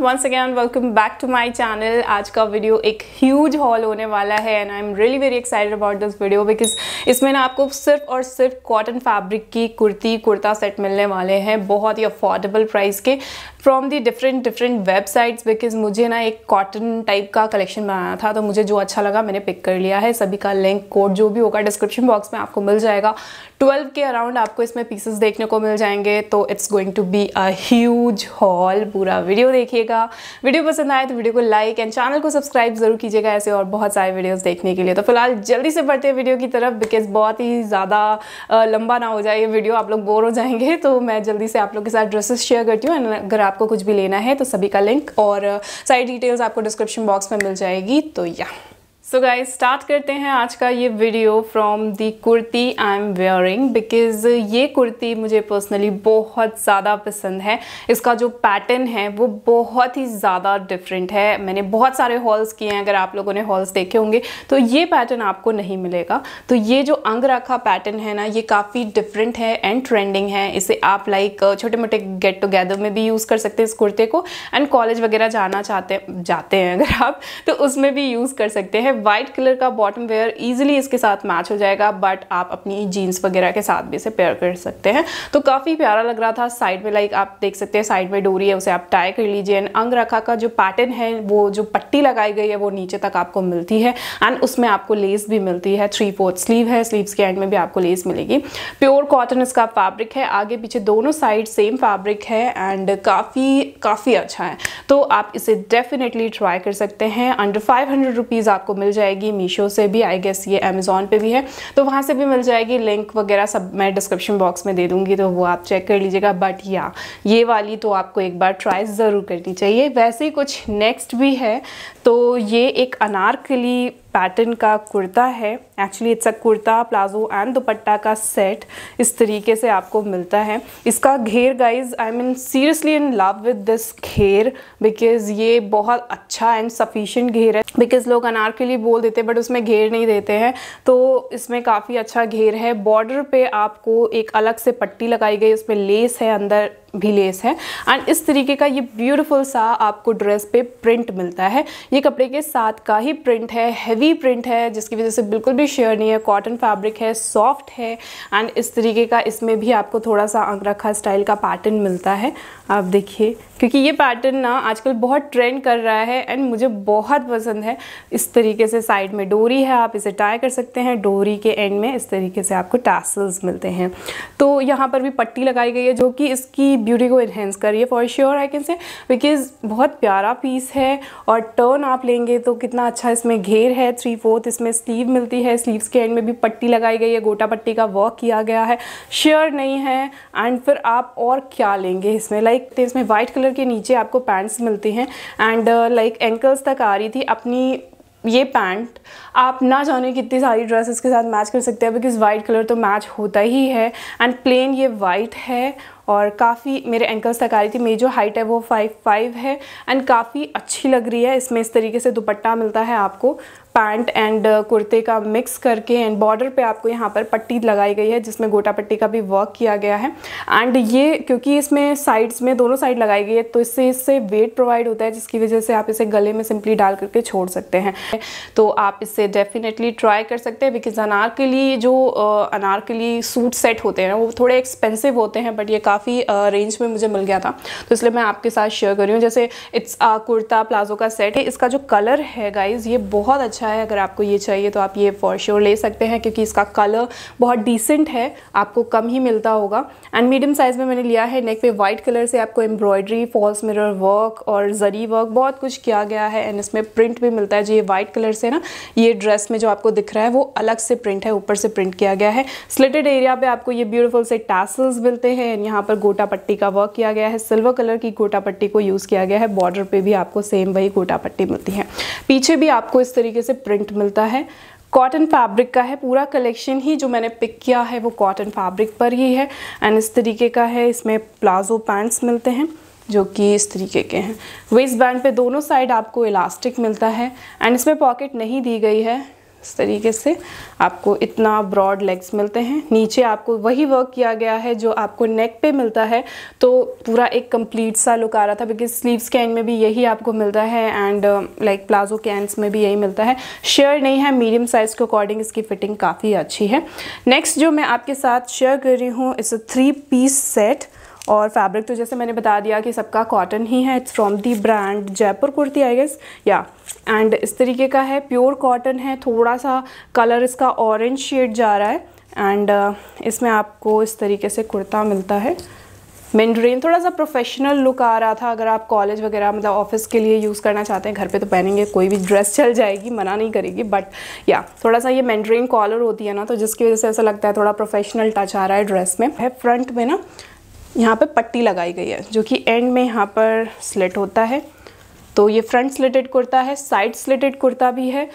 once again welcome back to my channel आज का video एक ह्यूज हॉल होने वाला है and I am really very excited about this video because इसमें ना आपको सिर्फ और सिर्फ कॉटन फैब्रिक की कुर्ती कुर्ता सेट मिलने वाले हैं बहुत ही अफोर्डेबल प्राइस के from the different different websites because मुझे ना एक कॉटन टाइप का कलेक्शन बनाना था तो मुझे जो अच्छा लगा मैंने पिक कर लिया है सभी का लिंक कोड जो भी होगा डिस्क्रिप्शन बॉक्स में आपको मिल जाएगा ट्वेल्व के अराउंड आपको इसमें पीसेस देखने को मिल जाएंगे तो it's going to be a huge haul पूरा वीडियो देखिए कीजिएगा वीडियो पसंद आए तो वीडियो को लाइक एंड चैनल को सब्सक्राइब जरूर कीजिएगा ऐसे और बहुत सारे वीडियोस देखने के लिए तो फिलहाल जल्दी से बढ़ते हैं वीडियो की तरफ बिकॉज बहुत ही ज़्यादा लंबा ना हो जाए ये वीडियो आप लोग बोर हो जाएंगे तो मैं जल्दी से आप लोग के साथ ड्रेसेस शेयर करती हूँ एंड अगर आपको कुछ भी लेना है तो सभी का लिंक और सारी डिटेल्स आपको डिस्क्रिप्शन बॉक्स में मिल जाएगी तो या सो गाय स्टार्ट करते हैं आज का ये video from the kurti I am wearing because ये कुर्ती मुझे पर्सनली बहुत ज़्यादा पसंद है इसका जो पैटर्न है वो बहुत ही ज़्यादा डिफरेंट है मैंने बहुत सारे हॉल्स किए हैं अगर आप लोगों ने हॉल्स देखे होंगे तो ये पैटर्न आपको नहीं मिलेगा तो ये जो अंग रखा पैटर्न है ना ये काफ़ी डिफरेंट है एंड ट्रेंडिंग है इसे आप लाइक छोटे मोटे गेट टुगेदर में भी यूज़ कर सकते हैं इस कुर्ते को एंड कॉलेज वगैरह जाना चाहते जाते हैं अगर आप तो उसमें भी यूज़ कर सकते हैं वाइट कलर का बॉटम वेयर ईजिली इसके साथ मैच हो जाएगा बट आप अपनी जीन्स वगैरह के साथ भी इसे पेयर कर सकते हैं तो काफ़ी प्यारा लग रहा था साइड में लाइक आप देख सकते हैं साइड में डोरी है उसे आप टाई कर लीजिए एंड अंग रखा का जो पैटर्न है वो जो पट्टी लगाई गई है वो नीचे तक आपको मिलती है एंड उसमें आपको लेस भी मिलती है थ्री फोर्थ स्लीव है स्लीव्स के एंड में भी आपको लेस मिलेगी प्योर कॉटन इसका फैब्रिक है आगे पीछे दोनों साइड सेम फैब्रिक है एंड काफ़ी काफ़ी अच्छा है तो आप इसे डेफिनेटली ट्राई कर सकते हैं अंडर फाइव हंड्रेड रुपीज़ आपको मिल मिल जाएगी मीशो से भी आई गेस ये अमेज़ोन पे भी है तो वहाँ से भी मिल जाएगी लिंक वगैरह सब मैं डिस्क्रिप्शन बॉक्स में दे दूँगी तो वो आप चेक कर लीजिएगा बट या ये वाली तो आपको एक बार ट्राई ज़रूर करनी चाहिए वैसे ही कुछ नेक्स्ट भी है तो ये एक अनारकली पैटर्न का कुर्ता है actually it's a kurta palazzo and dupatta का सेट इस तरीके से आपको मिलता है इसका घेर guys I mean seriously in love with this घेर बिकॉज ये बहुत अच्छा एंड सफिशेंट घेर है बिकॉज लोग अनार के लिए बोल देते हैं बट उसमें घेर नहीं देते हैं तो इसमें काफ़ी अच्छा घेर है बॉर्डर पे आपको एक अलग से पट्टी लगाई गई उसमें लेस है अंदर भी लेस है एंड इस तरीके का ये ब्यूटीफुल सा आपको ड्रेस पे प्रिंट मिलता है ये कपड़े के साथ का ही प्रिंट है हैवी प्रिंट है जिसकी वजह से बिल्कुल भी शेयर नहीं है कॉटन फैब्रिक है सॉफ्ट है एंड इस तरीके का इसमें भी आपको थोड़ा सा अंग रखा स्टाइल का पैटर्न मिलता है आप देखिए क्योंकि ये पैटर्न ना आजकल बहुत ट्रेंड कर रहा है एंड मुझे बहुत पसंद है इस तरीके से साइड में डोरी है आप इसे टाई कर सकते हैं डोरी के एंड में इस तरीके से आपको टासल्स मिलते हैं तो यहाँ पर भी पट्टी लगाई गई है जो कि इसकी ब्यूटी को इन्हेंस कर रही है for sure I can say because बहुत प्यारा पीस है और टर्न आप लेंगे तो कितना अच्छा इसमें घेर है थ्री फोर्थ इसमें स्लीव मिलती है स्लीवस के एंड में भी पट्टी लगाई गई है गोटा पट्टी का वर्क किया गया है श्योर नहीं है एंड फिर आप और क्या लेंगे इसमें लाइक तो इसमें वाइट कलर कलर के नीचे आपको पैंट्स मिलती हैं एंड लाइक एंकल्स तक आ रही थी अपनी ये पैंट आप ना जाने कितनी सारी ड्रेसेस के साथ मैच कर सकते हैं बिकॉज वाइट कलर तो मैच होता ही है एंड प्लेन ये वाइट है और काफ़ी मेरे एंकल्स तक आ रही थी मेरी जो हाइट है वो फाइव फाइव है एंड काफ़ी अच्छी लग रही है इसमें इस तरीके से दुपट्टा मिलता है आपको पैंट एंड uh, कुर्ते का मिक्स करके एंड बॉर्डर पे आपको यहाँ पर पट्टी लगाई गई है जिसमें गोटा पट्टी का भी वर्क किया गया है एंड ये क्योंकि इसमें साइड्स में दोनों साइड लगाई गई है तो इससे इससे वेट प्रोवाइड होता है जिसकी वजह से आप इसे गले में सिंपली डाल करके छोड़ सकते हैं तो आप इसे डेफिनेटली ट्राई कर सकते हैं बिकॉज अनार के लिए जो uh, अनार के लिए सूट सेट होते हैं वो थोड़े एक्सपेंसिव होते हैं बट ये काफ़ी काफ़ी रेंज में मुझे मिल गया था तो इसलिए मैं आपके साथ शेयर कर रही हूँ जैसे इट्स कुर्ता प्लाजो का सेट है इसका जो कलर है गाइज ये बहुत अच्छा है अगर आपको ये चाहिए तो आप ये फॉर श्योर ले सकते हैं क्योंकि इसका कलर बहुत डिसेंट है आपको कम ही मिलता होगा एंड मीडियम साइज़ में मैंने लिया है नेक पे वाइट कलर से आपको एम्ब्रॉयडरी फॉल्स मिरर वर्क और जरी वर्क बहुत कुछ किया गया है एंड इसमें प्रिंट भी मिलता है जो ये वाइट कलर से ना ये ड्रेस में जो आपको दिख रहा है वो अलग से प्रिंट है ऊपर से प्रिंट किया गया है स्लिटेड एरिया पे आपको ये ब्यूटीफुल से टैसल्स मिलते हैं एंड यहाँ पर गोटा पट्टी का वर्क किया गया है सिल्वर कलर की गोटा पट्टी को यूज़ किया गया है बॉर्डर पे भी आपको सेम वही गोटा पट्टी मिलती है पीछे भी आपको इस तरीके से प्रिंट मिलता है कॉटन फैब्रिक का है पूरा कलेक्शन ही जो मैंने पिक किया है वो कॉटन फैब्रिक पर ही है एंड इस तरीके का है इसमें प्लाजो पैंट्स मिलते हैं जो कि इस तरीके के हैं वेस्ट बैंड पे दोनों साइड आपको इलास्टिक मिलता है एंड इसमें पॉकेट नहीं दी गई है इस तरीके से आपको इतना ब्रॉड लेग्स मिलते हैं नीचे आपको वही वर्क किया गया है जो आपको नेक पे मिलता है तो पूरा एक कंप्लीट सा लुक आ रहा था बिकॉज स्लीव्स के एंड में भी यही आपको मिलता है एंड लाइक uh, प्लाजो के एंड्स में भी यही मिलता है शेयर नहीं है मीडियम साइज़ के अकॉर्डिंग इसकी फिटिंग काफ़ी अच्छी है नेक्स्ट जो मैं आपके साथ शेयर कर रही हूँ इस थ्री पीस सेट और फैब्रिक तो जैसे मैंने बता दिया कि सबका कॉटन ही है it's from the brand Jaipur Kurti I guess या एंड इस तरीके का है प्योर कॉटन है थोड़ा सा कलर इसका ऑरेंज शेड जा रहा है एंड uh, इसमें आपको इस तरीके से कुर्ता मिलता है मेनड्रेन थोड़ा सा प्रोफेशनल लुक आ रहा था अगर आप कॉलेज वगैरह मतलब ऑफिस के लिए यूज़ करना चाहते हैं घर पे तो पहनेंगे कोई भी ड्रेस चल जाएगी मना नहीं करेगी बट या थोड़ा सा ये मेनड्रेन कॉलर होती है ना तो जिसकी वजह से ऐसा लगता है थोड़ा प्रोफेशनल टच आ रहा है ड्रेस में है फ्रंट में ना यहाँ पर पट्टी लगाई गई है जो कि एंड में यहाँ पर स्लिट होता है तो ये फ्रंट स्लिटेड कुर्ता है साइड स्लिटेड कुर्ता भी है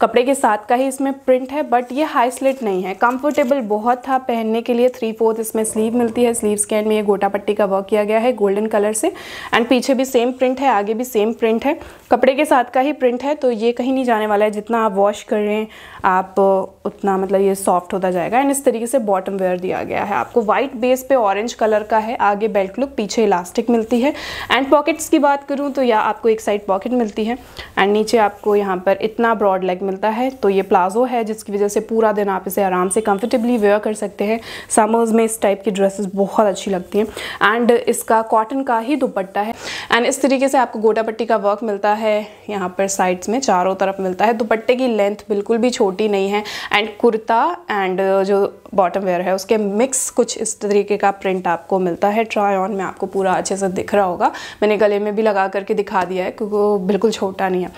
कपड़े के साथ का ही इसमें प्रिंट है बट ये हाई स्लिट नहीं है कंफर्टेबल बहुत था पहनने के लिए थ्री फोर्थ इसमें स्लीव मिलती है स्लीव स्कैन में ये गोटा पट्टी का वर्क किया गया है गोल्डन कलर से एंड पीछे भी सेम प्रिंट है आगे भी सेम प्रिंट है कपड़े के साथ का ही प्रिंट है तो ये कहीं नहीं जाने वाला है जितना आप वॉश कर रहे हैं आप उतना मतलब ये सॉफ्ट होता जाएगा एंड इस तरीके से बॉटम वेयर दिया गया है आपको वाइट बेस पे ऑरेंज कलर का है आगे बेल्ट लुक पीछे इलास्टिक मिलती है एंड पॉकेट्स की बात करूँ तो या आपको एक साइड पॉकेट मिलती है एंड नीचे आपको यहाँ पर इतना ब्रॉड लेग मिलता है तो ये प्लाजो है जिसकी वजह से पूरा दिन आप इसे आराम से कंफर्टेबली वेयर कर सकते हैं समर्स में इस टाइप की ड्रेसेस बहुत अच्छी लगती हैं एंड इसका कॉटन का ही दुपट्टा है एंड इस तरीके से आपको गोटा पट्टी का वर्क मिलता है यहाँ पर साइड्स में चारों तरफ मिलता है दुपट्टे की लेंथ बिल्कुल भी छोटी नहीं है एंड कुर्ता एंड uh, जो बॉटम वेयर है उसके मिक्स कुछ इस तरीके का प्रिंट आपको मिलता है ट्राई ऑन में आपको पूरा अच्छे से दिख रहा होगा मैंने गले में भी लगा करके दिखा दिया है क्योंकि वो बिल्कुल छोटा नहीं है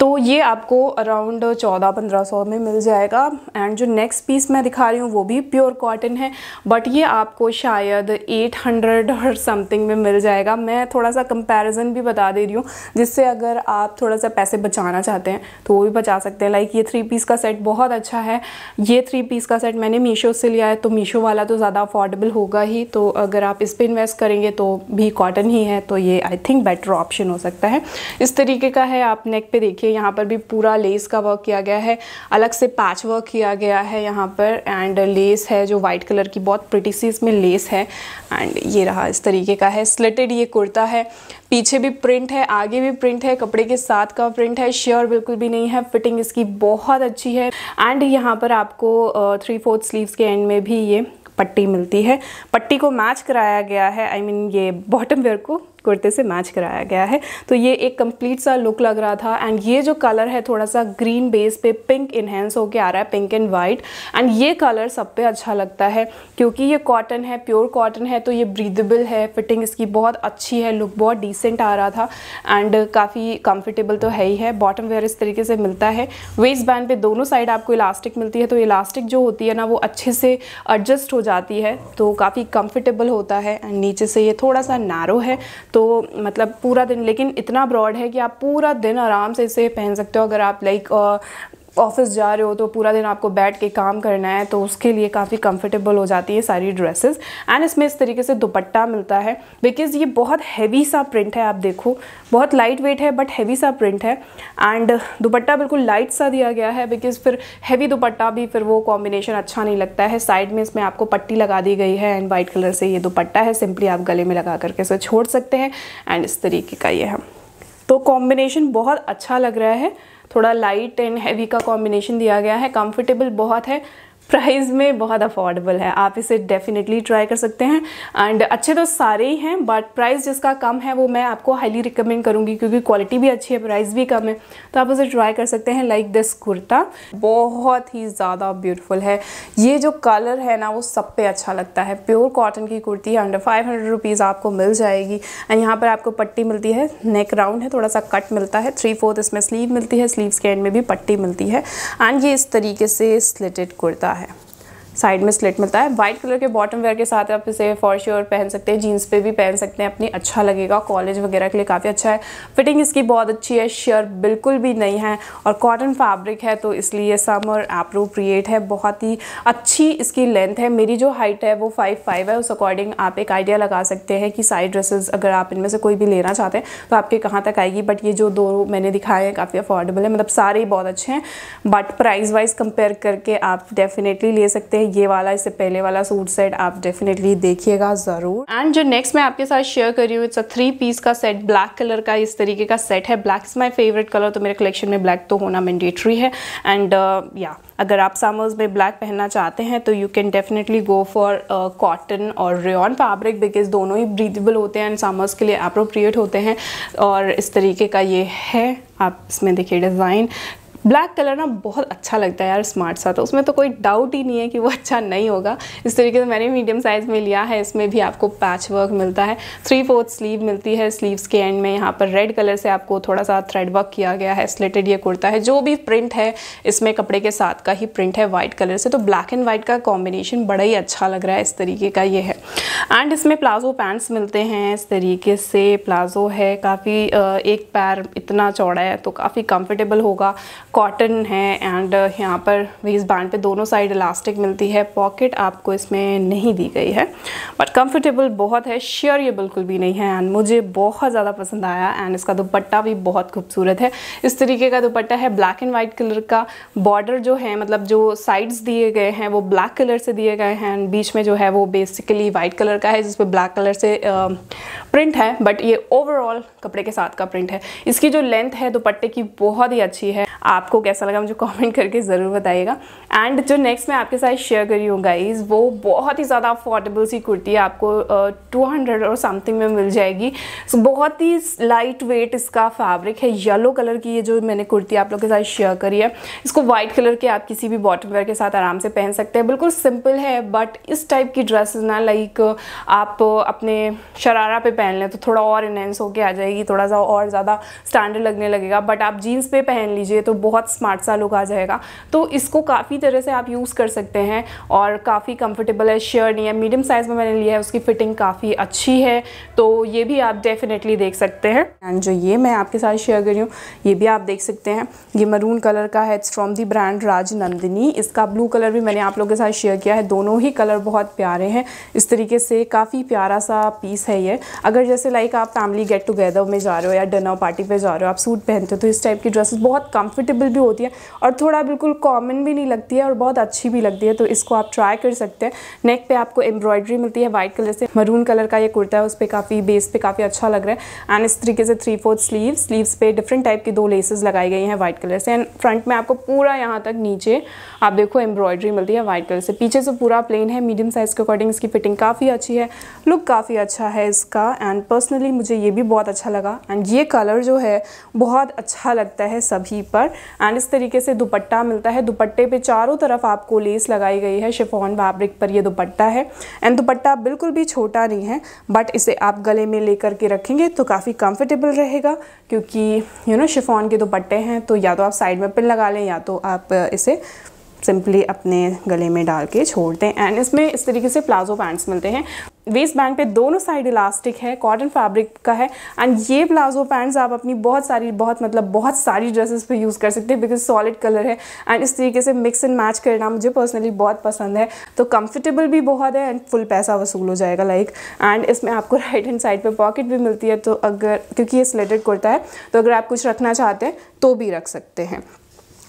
तो ये आपको अराउंड चौदह पंद्रह सौ में मिल जाएगा एंड जो नेक्स्ट पीस मैं दिखा रही हूँ वो भी प्योर कॉटन है बट ये आपको शायद एट हंड्रेड और समथिंग में मिल जाएगा मैं थोड़ा सा कम कंपैरिजन भी बता दे रही हूँ जिससे अगर आप थोड़ा सा पैसे बचाना चाहते हैं तो वो भी बचा सकते हैं लाइक ये थ्री पीस का सेट बहुत अच्छा है ये थ्री पीस का सेट मैंने मीशो से लिया है तो मीशो वाला तो ज़्यादा अफोर्डेबल होगा ही तो अगर आप इस पर इन्वेस्ट करेंगे तो भी कॉटन ही है तो ये आई थिंक बेटर ऑप्शन हो सकता है इस तरीके का है आप नेक पे देखिए यहाँ पर भी पूरा लेस का वर्क किया गया है अलग से पैच वर्क किया गया है यहाँ पर एंड लेस है जो वाइट कलर की बहुत प्रिटी सी इसमें लेस है एंड ये रहा इस तरीके का है स्लिटेड ये कुर्ता है पीछे भी प्रिंट है आगे भी प्रिंट है कपड़े के साथ का प्रिंट है श्योर बिल्कुल भी नहीं है फिटिंग इसकी बहुत अच्छी है एंड यहाँ पर आपको थ्री फोर्थ स्लीव्स के एंड में भी ये पट्टी मिलती है पट्टी को मैच कराया गया है आई I मीन mean, ये बॉटम वेयर को कुर्ते से मैच कराया गया है तो ये एक कंप्लीट सा लुक लग रहा था एंड ये जो कलर है थोड़ा सा ग्रीन बेस पे पिंक इन्हेंस होके आ रहा है पिंक एंड वाइट एंड ये कलर सब पे अच्छा लगता है क्योंकि ये कॉटन है प्योर कॉटन है तो ये ब्रीदेबल है फिटिंग इसकी बहुत अच्छी है लुक बहुत डिसेंट आ रहा था एंड काफ़ी कम्फर्टेबल तो है ही है बॉटम वेयर इस तरीके से मिलता है वेस्ट बैंड पे दोनों साइड आपको इलास्टिक मिलती है तो इलास्टिक जो होती है ना वो अच्छे से एडजस्ट हो जाती है तो काफ़ी कम्फर्टेबल होता है एंड नीचे से ये थोड़ा सा नैरो है तो मतलब पूरा दिन लेकिन इतना ब्रॉड है कि आप पूरा दिन आराम से इसे पहन सकते हो अगर आप लाइक ऑफिस जा रहे हो तो पूरा दिन आपको बैठ के काम करना है तो उसके लिए काफ़ी कंफर्टेबल हो जाती है सारी ड्रेसेस एंड इसमें इस तरीके से दुपट्टा मिलता है बिकॉज़ ये बहुत हैवी सा प्रिंट है आप देखो बहुत लाइट वेट है बट हैवी सा प्रिंट है एंड दुपट्टा बिल्कुल लाइट सा दिया गया है बिकॉज़ फिर हैवी दुपट्टा भी फिर वो कॉम्बिनेशन अच्छा नहीं लगता है साइड में इसमें आपको पट्टी लगा दी गई है एंड वाइट कलर से ये दुपट्टा है सिंपली आप गले में लगा करके इसे छोड़ सकते हैं एंड इस तरीके का ये है तो कॉम्बिनेशन बहुत अच्छा लग रहा है थोड़ा लाइट एंड हैवी का कॉम्बिनेशन दिया गया है कंफर्टेबल बहुत है प्राइस में बहुत अफोर्डेबल है आप इसे डेफिनेटली ट्राई कर सकते हैं एंड अच्छे तो सारे ही हैं बट प्राइस जिसका कम है वो मैं आपको हाईली रिकमेंड करूँगी क्योंकि क्वालिटी भी अच्छी है प्राइस भी कम है तो आप उसे ट्राई कर सकते हैं लाइक दिस कुर्ता बहुत ही ज़्यादा ब्यूटीफुल है ये जो कलर है ना वो सब पे अच्छा लगता है प्योर कॉटन की कुर्ती है अंडर फाइव हंड्रेड रुपीज़ आपको मिल जाएगी एंड यहाँ पर आपको पट्टी मिलती है नेक राउंड है थोड़ा सा कट मिलता है थ्री फोर्थ इसमें स्लीव मिलती है स्लीव के एंड में भी पट्टी मिलती है एंड ये इस तरीके से स्लिटेड कुर्ता है साइड में स्लिट मिलता है वाइट कलर के बॉटम वेयर के साथ आप इसे फॉर श्योर पहन सकते हैं जीन्स पे भी पहन सकते हैं अपनी अच्छा लगेगा कॉलेज वगैरह के लिए काफ़ी अच्छा है फिटिंग इसकी बहुत अच्छी है शेयर बिल्कुल भी नहीं है और कॉटन फैब्रिक है तो इसलिए सम और एप्रोप्रिएट है बहुत ही अच्छी इसकी लेंथ है मेरी जो हाइट है वो फाइव फाइव है उस अकॉर्डिंग आप एक आइडिया लगा सकते हैं कि साइड ड्रेसेस अगर आप इनमें से कोई भी लेना चाहते हैं तो आपके कहाँ तक आएगी बट ये जो दो मैंने दिखाए हैं काफ़ी अफोर्डेबल है मतलब सारे ही बहुत अच्छे हैं बट प्राइस वाइज कंपेयर करके आप डेफिनेटली ले सकते हैं ये वाला इससे पहले वाला सूट सेट आप डेफिनेटली देखिएगा ज़रूर एंड जो नेक्स्ट मैं आपके साथ शेयर कर रही हूँ इट्स अ थ्री पीस का सेट ब्लैक कलर का इस तरीके का सेट है black is my favourite colour तो मेरे कलेक्शन में ब्लैक तो होना मैंडेटरी है एंड या uh, अगर आप समर्स में ब्लैक पहनना चाहते हैं तो you can definitely go for cotton और रेन फैब्रिक बिकॉज दोनों ही ब्रीदेबल होते हैं एंड समर्स के लिए अप्रोप्रिएट होते हैं और इस तरीके का ये है आप इसमें देखिए डिज़ाइन ब्लैक कलर ना बहुत अच्छा लगता है यार स्मार्ट सा तो उसमें तो कोई डाउट ही नहीं है कि वो अच्छा नहीं होगा इस तरीके से मैंने मीडियम साइज़ में लिया है इसमें भी आपको पैच वर्क मिलता है थ्री फोर्थ स्लीव मिलती है स्लीव्स के एंड में यहाँ पर रेड कलर से आपको थोड़ा सा थ्रेड वर्क किया गया है स्लेटेड ये कुर्ता है जो भी प्रिंट है इसमें कपड़े के साथ का ही प्रिंट है वाइट कलर से तो ब्लैक एंड वाइट का कॉम्बिनेशन बड़ा ही अच्छा लग रहा है इस तरीके का ये है एंड इसमें प्लाजो पैंट्स मिलते हैं इस तरीके से प्लाजो है काफ़ी एक पैर इतना चौड़ा है तो काफ़ी कम्फर्टेबल होगा कॉटन है एंड uh, यहाँ पर वेस्ट बैंड पे दोनों साइड इलास्टिक मिलती है पॉकेट आपको इसमें नहीं दी गई है बट कंफर्टेबल बहुत है शेयर ये बिल्कुल भी नहीं है एंड मुझे बहुत ज़्यादा पसंद आया एंड इसका दुपट्टा भी बहुत खूबसूरत है इस तरीके का दुपट्टा है ब्लैक एंड वाइट कलर का बॉर्डर जो है मतलब जो साइड्स दिए गए हैं वो ब्लैक कलर से दिए गए हैं एंड बीच में जो है वो बेसिकली वाइट कलर का है जिसपे ब्लैक कलर से प्रिंट um, है बट ये ओवरऑल कपड़े के साथ का प्रिंट है इसकी जो लेंथ है दुपट्टे की बहुत ही अच्छी है आपको कैसा लगा मुझे कमेंट करके ज़रूर बताइएगा एंड जो नेक्स्ट मैं आपके साथ शेयर करी हूँ गाइज़ वो बहुत ही ज़्यादा अफोर्डेबल सी कुर्ती है आपको टू हंड्रेड और समथिंग में मिल जाएगी so, बहुत ही लाइट वेट इसका फैब्रिक है येलो कलर की ये जो मैंने कुर्ती आप लोग के साथ शेयर करी है इसको वाइट कलर के आप किसी भी बॉटम वेयर के साथ आराम से पहन सकते हैं बिल्कुल सिंपल है बट इस टाइप की ड्रेस ना लाइक आप अपने शरारा पे पहन लें तो थोड़ा और इनहेंस होके आ जाएगी थोड़ा सा और ज़्यादा स्टैंडर्ड लगने लगेगा बट आप जीन्स पे पहन लीजिए तो तो बहुत स्मार्ट सा लुक आ जाएगा तो इसको काफ़ी तरह से आप यूज़ कर सकते हैं और काफ़ी कंफर्टेबल है शेयर नहीं है मीडियम साइज़ में मैंने लिया है उसकी फिटिंग काफ़ी अच्छी है तो ये भी आप डेफिनेटली देख सकते हैं एंड जो ये मैं आपके साथ शेयर कर रही हूँ ये भी आप देख सकते हैं ये मरून कलर का है it's from the brand Raj Nandini इसका ब्लू कलर भी मैंने आप लोगों के साथ शेयर किया है दोनों ही कलर बहुत प्यारे हैं इस तरीके से काफ़ी प्यारा सा पीस है ये अगर जैसे लाइक आप फैमिली गेट टुगेदर में जा रहे हो या डिनर पार्टी पे जा रहे हो आप सूट पहनते हो तो इस टाइप की ड्रेसेस बहुत कम्फर्ट कंफर्टेबल भी होती है और थोड़ा बिल्कुल कॉमन भी नहीं लगती है और बहुत अच्छी भी लगती है तो इसको आप ट्राई कर सकते हैं नेक पे आपको एम्ब्रॉयडरी मिलती है वाइट कलर से मरून कलर का ये कुर्ता है उस पर काफ़ी बेस पे काफ़ी अच्छा लग रहा है एंड इस तरीके से थ्री फोर्थ स्लीव स्लीव्स पे डिफरेंट टाइप की दो लेसेस लगाई गई हैं वाइट कलर से एंड फ्रंट में आपको पूरा यहाँ तक नीचे आप देखो एम्ब्रॉयडरी मिलती है वाइट कलर से पीछे से पूरा प्लेन है मीडियम साइज़ के अकॉर्डिंग इसकी फिटिंग काफ़ी अच्छी है लुक काफ़ी अच्छा है इसका एंड पर्सनली मुझे ये भी बहुत अच्छा लगा एंड ये कलर जो है बहुत अच्छा लगता है सभी पर एंड इस तरीके से दुपट्टा मिलता है दुपट्टे पे चारों तरफ आपको लेस लगाई गई है शिफॉन फैब्रिक पर ये दुपट्टा है एंड दुपट्टा बिल्कुल भी छोटा नहीं है बट इसे आप गले में लेकर के रखेंगे तो काफ़ी कंफर्टेबल रहेगा क्योंकि यू नो शिफॉन के दुपट्टे हैं तो या तो आप साइड में पिन लगा लें या तो आप इसे सिंपली अपने गले में डाल के छोड़ दें एंड इसमें इस तरीके से प्लाजो पैंट्स मिलते हैं वेस्ट बैंड पे दोनों साइड इलास्टिक है कॉटन फैब्रिक का है एंड ये प्लाजो पैंट्स आप अपनी बहुत सारी बहुत मतलब बहुत सारी ड्रेसेस पे यूज़ कर सकते हैं बिकॉज सॉलिड कलर है एंड इस तरीके से मिक्स एंड मैच करना मुझे पर्सनली बहुत पसंद है तो कम्फर्टेबल भी बहुत है एंड फुल पैसा वसूल हो जाएगा लाइक एंड इसमें आपको राइट हैंड साइड पर पॉकेट भी मिलती है तो अगर क्योंकि ये स्लेटेड कुर्ता है तो अगर आप कुछ रखना चाहते हैं तो भी रख सकते हैं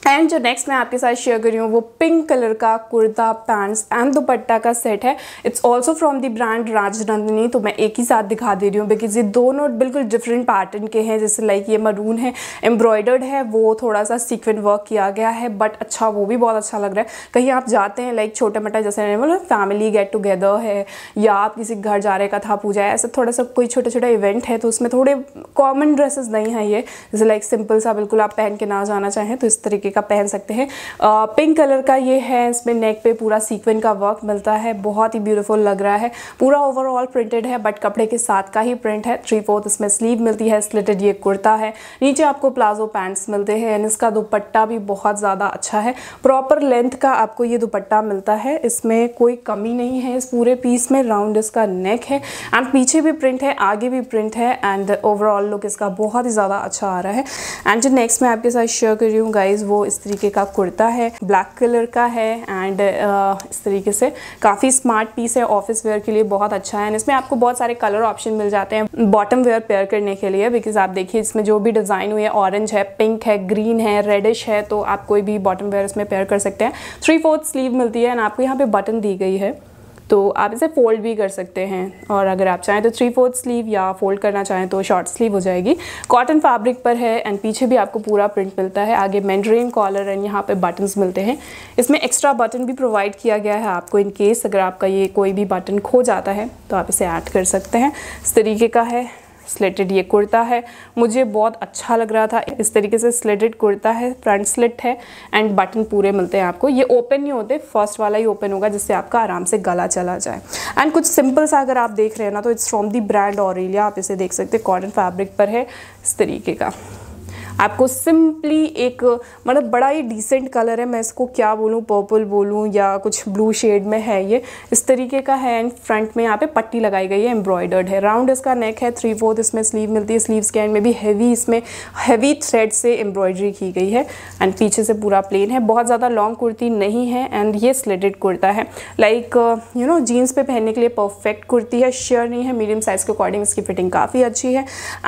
एंड जो नेक्स्ट मैं आपके साथ शेयर कर रही हूँ वो पिंक कलर का कुर्ता पैंट्स एंड दुपट्टा का सेट है it's also from the brand Rajnandini तो मैं एक ही साथ दिखा दे रही हूँ बिकॉज ये दोनों बिल्कुल डिफरेंट पैटर्न के हैं जैसे लाइक ये मरून है एम्ब्रॉयडर्ड है वो थोड़ा सा सीक्वेंट वर्क किया गया है बट अच्छा वो भी बहुत अच्छा लग रहा है कहीं आप जाते हैं लाइक छोटा मोटा जैसे बोला फैमिली गेट टुगेदर है या आप किसी घर जा रहे कथा पूजा है ऐसा थोड़ा सा कोई छोटा छोटा इवेंट है तो उसमें थोड़े कॉमन ड्रेसेस नहीं है ये जैसे लाइक सिंपल सा बिल्कुल आप पहन के ना जाना चाहें तो इस तरीके तरीके का पहन सकते हैं पिंक कलर का ये है इसमें नेक पे पूरा सीक्वेंट का वर्क मिलता है बहुत ही ब्यूटीफुल लग रहा है पूरा ओवरऑल प्रिंटेड है बट कपड़े के साथ का ही प्रिंट है थ्री फोर्थ इसमें स्लीव मिलती है स्लिटेड ये कुर्ता है नीचे आपको प्लाजो पैंट्स मिलते हैं एंड इसका दुपट्टा भी बहुत ज़्यादा अच्छा है प्रॉपर लेंथ का आपको ये दुपट्टा मिलता है इसमें कोई कमी नहीं है इस पूरे पीस में राउंड इसका नेक है एंड पीछे भी प्रिंट है आगे भी प्रिंट है एंड ओवरऑल लुक इसका बहुत ही ज़्यादा अच्छा आ रहा है एंड जो नेक्स्ट मैं आपके साथ शेयर कर रही हूँ गाइज़ वो इस तरीके का कुर्ता है ब्लैक कलर का है एंड uh, इस तरीके से काफ़ी स्मार्ट पीस है ऑफिस वेयर के लिए बहुत अच्छा है एंड इसमें आपको बहुत सारे कलर ऑप्शन मिल जाते हैं बॉटम वेयर पेयर करने के लिए बिकॉज आप देखिए इसमें जो भी डिज़ाइन हुई है ऑरेंज है पिंक है ग्रीन है रेडिश है तो आप कोई भी बॉटम वेयर इसमें पेयर कर सकते हैं थ्री फोर्थ स्लीव मिलती है एंड आपको यहाँ पे बटन दी गई है तो आप इसे फ़ोल्ड भी कर सकते हैं और अगर आप चाहें तो थ्री फोर्थ स्लीव या फ़ोल्ड करना चाहें तो शॉर्ट स्लीव हो जाएगी कॉटन फैब्रिक पर है एंड पीछे भी आपको पूरा प्रिंट मिलता है आगे मैंड्रेन कॉलर एंड यहाँ पर बटन्स मिलते हैं इसमें एक्स्ट्रा बटन भी प्रोवाइड किया गया है आपको इनकेस अगर आपका ये कोई भी बटन खो जाता है तो आप इसे ऐड कर सकते हैं इस तरीके का है स्लेटेड ये कुर्ता है मुझे बहुत अच्छा लग रहा था इस तरीके से स्लेटेड कुर्ता है फ्रंट स्लिट है एंड बटन पूरे मिलते हैं आपको ये ओपन नहीं होते फर्स्ट वाला ही ओपन होगा जिससे आपका आराम से गला चला जाए एंड कुछ सिंपल सा अगर आप देख रहे हैं ना तो it's from the brand Aurelia आप इसे देख सकते हैं कॉटन फैब्रिक पर है इस तरीके का आपको सिंपली एक मतलब बड़ा ही डिसेंट कलर है मैं इसको क्या बोलूँ पर्पल बोलूँ या कुछ ब्लू शेड में है ये इस तरीके का है एंड फ्रंट में यहाँ पे पट्टी लगाई गई है एम्ब्रॉयडर्ड है राउंड इसका नेक है थ्री फोर्थ इसमें स्लीव मिलती है स्लीव्स के एंड में भी हैवी इसमें हैवी थ्रेड से एम्ब्रॉयडरी की गई है एंड पीछे से पूरा प्लेन है बहुत ज़्यादा लॉन्ग कुर्ती नहीं है एंड ये स्लेटेड कुर्ता है लाइक यू नो जीन्स पे पहनने के लिए परफेक्ट कुर्ती है शेयर नहीं है मीडियम साइज़ के अकॉर्डिंग इसकी फिटिंग काफ़ी अच्छी है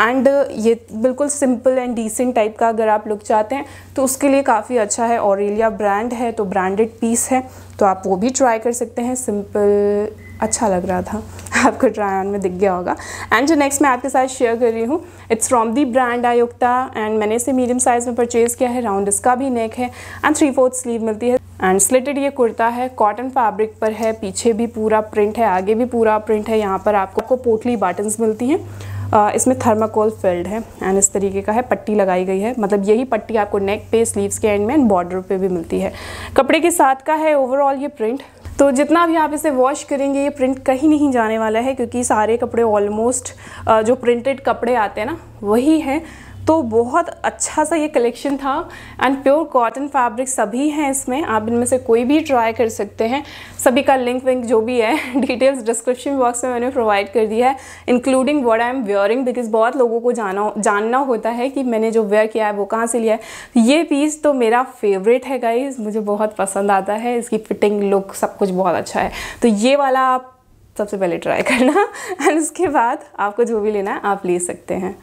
एंड ये बिल्कुल सिंपल एंड डिसेंट टाइप का अगर आप लुक चाहते हैं तो उसके लिए काफ़ी अच्छा है ऑरेलिया ब्रांड है तो ब्रांडेड पीस है तो आप वो भी ट्राई कर सकते हैं सिंपल अच्छा लग रहा था आपको ट्राई ऑन में दिख गया होगा एंड जो नेक्स्ट मैं आपके साथ शेयर कर रही हूँ इट्स फ्रॉम दी ब्रांड आयोक्ता एंड मैंने इसे मीडियम साइज़ में परचेज़ किया है राउंड इसका भी नेक है एंड थ्री फोर्थ स्लीव मिलती है एंड स्लिटेड ये कुर्ता है कॉटन फैब्रिक पर है पीछे भी पूरा प्रिंट है आगे भी पूरा प्रिंट है यहाँ पर आपको पोटली बटन्स मिलती हैं इसमें थर्माकोल फिल्ड है एंड इस तरीके का है पट्टी लगाई गई है मतलब यही पट्टी आपको नेक पे स्लीव्स के एंड में एंड बॉर्डर पे भी मिलती है कपड़े के साथ का है ओवरऑल ये प्रिंट तो जितना भी आप इसे वॉश करेंगे ये प्रिंट कहीं नहीं जाने वाला है क्योंकि सारे कपड़े ऑलमोस्ट जो प्रिंटेड कपड़े आते हैं ना वही हैं तो बहुत अच्छा सा ये कलेक्शन था एंड प्योर कॉटन फैब्रिक सभी हैं इसमें आप इनमें से कोई भी ट्राई कर सकते हैं सभी का लिंक विंक जो भी है डिटेल्स डिस्क्रिप्शन बॉक्स में मैंने प्रोवाइड कर दिया है including what I am wearing because बहुत लोगों को जाना जानना होता है कि मैंने जो वेयर किया है वो कहाँ से लिया है ये पीस तो मेरा फेवरेट है गाइज मुझे बहुत पसंद आता है इसकी फिटिंग लुक सब कुछ बहुत अच्छा है तो ये वाला आप सबसे पहले ट्राई करना एंड उसके बाद आपको जो भी लेना है आप ले सकते हैं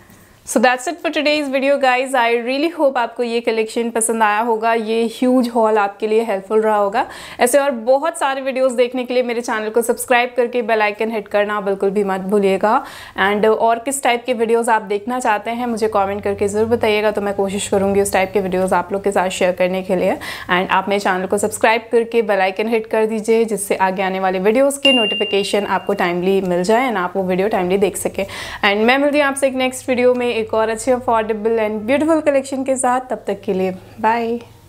so that's it for today's video guys I really hope आपको ये कलेक्शन पसंद आया होगा ये ह्यूज हॉल आपके लिए हेल्पफुल रहा होगा ऐसे और बहुत सारे वीडियोज़ देखने के लिए मेरे चैनल को सब्सक्राइब करके बेल आइकन हिट करना बिल्कुल भी मत भूलिएगा एंड और किस टाइप के वीडियोज़ आप देखना चाहते हैं मुझे कॉमेंट करके ज़रूर बताइएगा तो मैं कोशिश करूँगी उस टाइप के वीडियोज़ आप लोग के साथ शेयर करने के लिए एंड आप मेरे चैनल को सब्सक्राइब करके बेलाइकन हिट कर दीजिए जिससे आगे आने वाले वीडियोज़ के नोटिफिकेशन आपको टाइमली मिल जाए एंड आप वो वीडियो टाइमली देख सकें एंड मैं मिलती हूँ आपसे एक नेक्स्ट वीडियो में एक और अच्छे अफोर्डेबल एंड ब्यूटीफुल कलेक्शन के साथ तब तक के लिए बाय